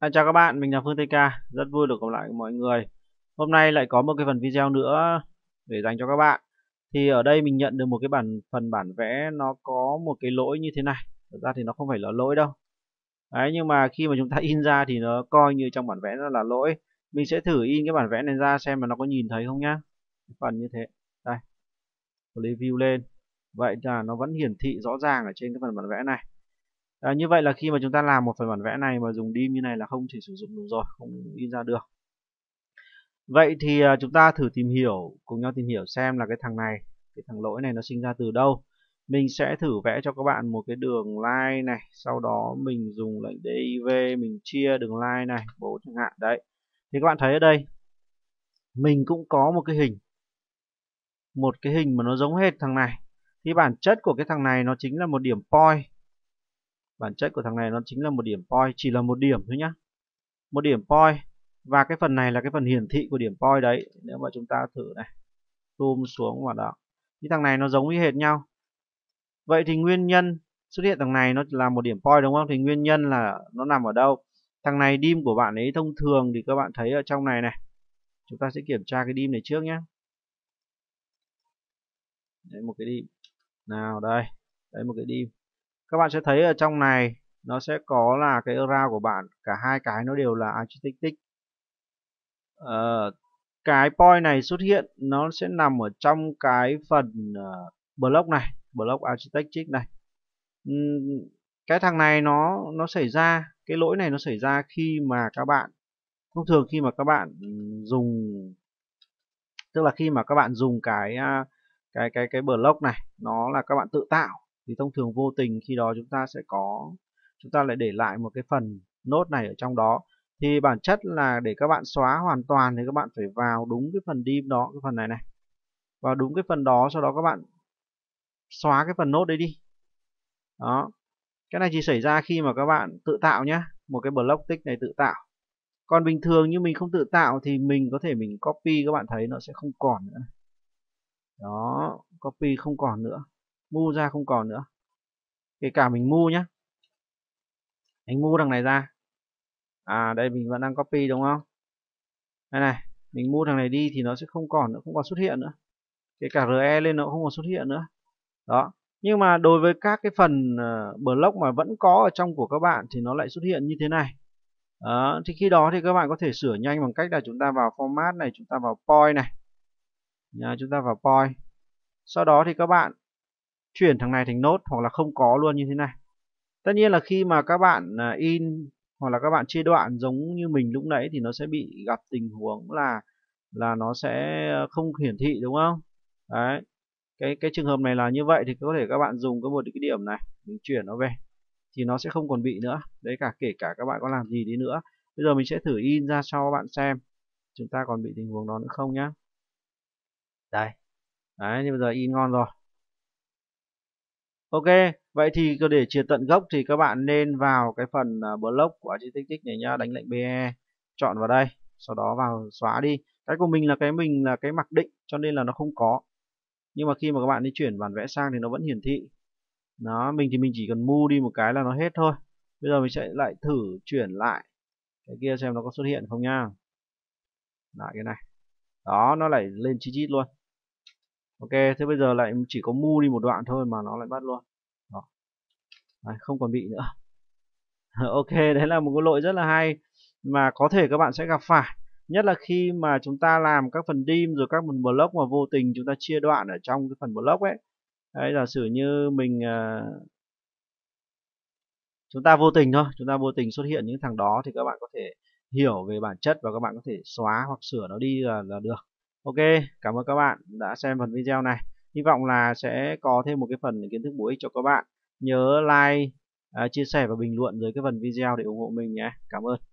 À, chào các bạn, mình là Phương Ca, rất vui được gặp lại mọi người. Hôm nay lại có một cái phần video nữa để dành cho các bạn. Thì ở đây mình nhận được một cái bản phần bản vẽ nó có một cái lỗi như thế này. Thật ra thì nó không phải là lỗi đâu. Đấy, nhưng mà khi mà chúng ta in ra thì nó coi như trong bản vẽ nó là lỗi. Mình sẽ thử in cái bản vẽ này ra xem mà nó có nhìn thấy không nhá. Phần như thế. Đây. Review lên. Vậy là nó vẫn hiển thị rõ ràng ở trên cái phần bản vẽ này à, như vậy là khi mà chúng ta làm một phần bản vẽ này mà dùng dim như này là không thể sử dụng được rồi không in ra được vậy thì ờ, chúng ta thử tìm hiểu cùng nhau tìm hiểu xem là cái thằng này cái thằng lỗi này nó sinh ra từ đâu mình sẽ thử vẽ cho các bạn một cái đường line này sau đó mình dùng lệnh div mình chia đường line này bố chẳng hạn đấy thì các bạn thấy ở đây mình cũng có một cái hình một cái hình mà nó giống hết thằng này thì bản chất của cái thằng này nó chính là một điểm point bản chất của thằng này nó chính là một điểm point chỉ là một điểm thôi nhá một điểm point và cái phần này là cái phần hiển thị của điểm point đấy nếu mà chúng ta thử này zoom xuống vào đó thì thằng này nó giống y hệt nhau vậy thì nguyên nhân xuất hiện thằng này nó là một điểm point đúng không thì nguyên nhân là nó nằm ở đâu thằng này dim của bạn ấy thông thường thì các bạn thấy ở trong này này chúng ta sẽ kiểm tra cái dim này trước nhé đấy một cái dim nào đây đấy một cái dim các bạn sẽ thấy ở trong này nó sẽ có là cái around của bạn cả hai cái nó đều là architectic uh, cái point này xuất hiện nó sẽ nằm ở trong cái phần uh, block này block architectic này um, cái thằng này nó nó xảy ra cái lỗi này nó xảy ra khi mà các bạn thông thường khi mà các bạn dùng tức là khi mà các bạn dùng cái à, cái cái cái block này nó là các bạn tự tạo thì thông thường vô tình khi đó chúng ta sẽ có chúng ta lại để lại một cái phần nốt này ở trong đó thì bản chất là để các bạn xóa hoàn toàn thì các bạn phải vào đúng cái phần dim đó cái phần này này vào đúng cái phần đó sau đó các bạn xóa cái phần nốt đấy đi đó cái này chỉ xảy ra khi mà các bạn tự tạo nhá một cái block tick này tự tạo còn bình thường như mình không tự tạo thì mình có thể mình copy các bạn thấy nó sẽ không còn nữa đó copy không còn nữa Mu ra không còn nữa. Kể cả mình mu nhá. Anh mu thằng này ra. À đây mình vẫn đang copy đúng không? Đây này, mình mua thằng này đi thì nó sẽ không còn nữa, không còn xuất hiện nữa. Kể cả RE lên nó không còn xuất hiện nữa. Đó. Nhưng mà đối với các cái phần ờ, block mà vẫn có ở trong của các bạn thì nó lại xuất hiện như thế này. Đó, thì khi đó thì các bạn có thể sửa nhanh bằng cách là chúng ta vào format này, chúng ta vào point này. Nhà chúng ta vào point. Sau đó thì các bạn chuyển thằng này thành nốt hoặc là không có luôn như thế này tất nhiên là khi mà các bạn à, in hoặc là các bạn chia đoạn giống như mình lúc nãy thì nó sẽ bị gặp tình huống là là nó sẽ không hiển thị đúng không đấy cái cái trường hợp này là như vậy thì có thể các bạn dùng cái một cái điểm này mình chuyển nó về thì nó sẽ không còn bị nữa đấy cả kể cả các bạn có làm gì đi nữa bây giờ mình sẽ thử in ra cho các bạn xem chúng ta còn bị tình huống đó nữa không nhá đây đấy nhưng bây giờ in ngon rồi Ok, vậy thì để chia tận gốc thì các bạn nên vào cái phần à, block của architectic này nhá, đánh lệnh BE, chọn vào đây, sau đó vào xóa đi. Cái của mình là cái mình là cái mặc định cho nên là nó không có. Nhưng mà khi mà các bạn đi chuyển bản vẽ sang thì nó vẫn hiển thị. Đó, mình thì mình chỉ cần mu đi một cái là nó hết thôi. Bây giờ mình sẽ lại thử chuyển lại cái kia xem nó có xuất hiện không nha. Lại cái này. Đó, nó lại lên chi chít luôn ok thế bây giờ lại chỉ có mu đi một đoạn thôi mà nó lại bắt luôn Đó. Đấy, không còn bị nữa ok đấy là một cái lỗi rất là hay mà có thể các bạn sẽ gặp phải nhất là khi mà chúng ta làm các phần dim rồi các phần block mà vô tình chúng ta chia đoạn ở trong cái phần block ấy đấy giả sử như mình uh, chúng ta vô tình thôi chúng ta vô tình xuất hiện những thằng đó thì các bạn có thể hiểu về bản chất và các bạn có thể xóa hoặc sửa nó đi là, là được Ok, cảm ơn các bạn đã xem phần video này. Hy vọng là sẽ có thêm một cái phần kiến thức bổ ích cho các bạn. Nhớ like, à, chia sẻ và bình luận dưới cái phần video để ủng hộ mình nhé. Cảm ơn.